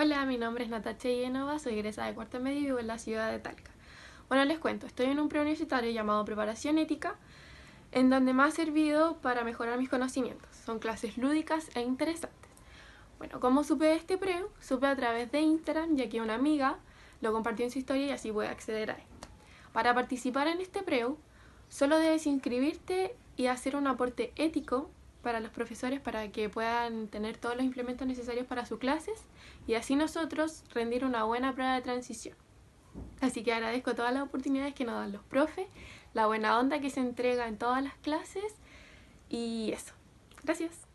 Hola, mi nombre es Natacha Yenova, soy egresada de cuarto medio y vivo en la ciudad de Talca. Bueno, les cuento, estoy en un preuniversitario llamado Preparación Ética, en donde me ha servido para mejorar mis conocimientos. Son clases lúdicas e interesantes. Bueno, ¿cómo supe de este pre? Supe a través de Instagram, ya que una amiga lo compartió en su historia y así pude acceder a él. Para participar en este preu, solo debes inscribirte y hacer un aporte ético para los profesores para que puedan tener todos los implementos necesarios para sus clases y así nosotros rendir una buena prueba de transición. Así que agradezco todas las oportunidades que nos dan los profes, la buena onda que se entrega en todas las clases y eso. Gracias.